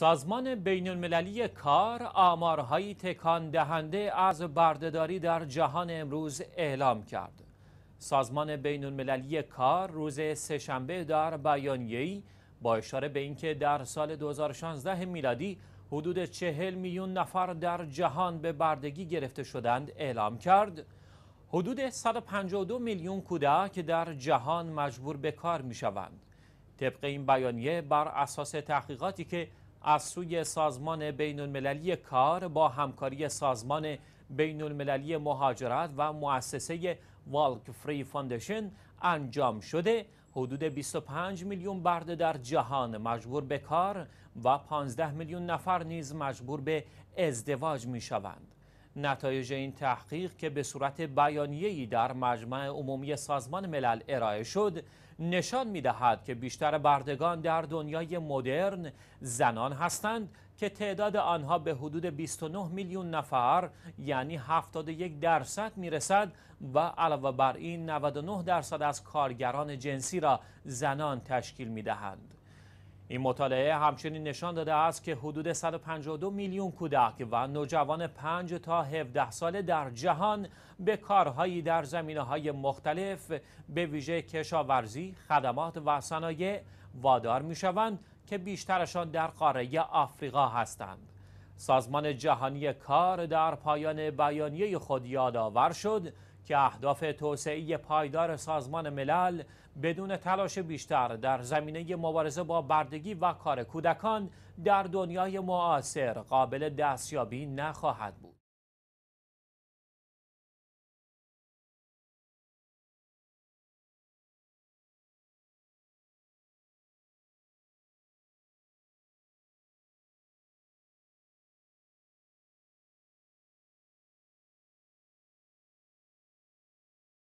سازمان بین المللی کار آمارهایی تکان دهنده از بردهداری در جهان امروز اعلام کرد. سازمان بین المللی کار روز سهشنبه در بیانیه‌ای با اشاره به اینکه در سال 2016 میلادی حدود 40 میلیون نفر در جهان به بردگی گرفته شدند اعلام کرد حدود 152 میلیون کودک در جهان مجبور به کار می شوند. طبق این بیانیه بر اساس تحقیقاتی که از سوی سازمان بین المللی کار با همکاری سازمان بین المللی مهاجرت و مؤسسه والک فری فاندشن انجام شده حدود 25 میلیون برده در جهان مجبور به کار و 15 میلیون نفر نیز مجبور به ازدواج می شوند. نتایج این تحقیق که به صورت بیانیه‌ای در مجمع عمومی سازمان ملل ارائه شد نشان می‌دهد که بیشتر بردگان در دنیای مدرن زنان هستند که تعداد آنها به حدود 29 میلیون نفر یعنی 71 درصد میرسد و علاوه بر این 99 درصد از کارگران جنسی را زنان تشکیل می‌دهند. این مطالعه همچنین نشان داده است که حدود 152 میلیون کودک و نوجوان 5 تا 17 ساله در جهان به کارهایی در زمینه های مختلف به ویژه کشاورزی، خدمات و صنایع وادار می شوند که بیشترشان در قاره آفریقا هستند. سازمان جهانی کار در پایان بیانیه خود یادآور شد که اهداف توسعه پایدار سازمان ملل بدون تلاش بیشتر در زمینه مبارزه با بردگی و کار کودکان در دنیای معاصر قابل دستیابی نخواهد بود.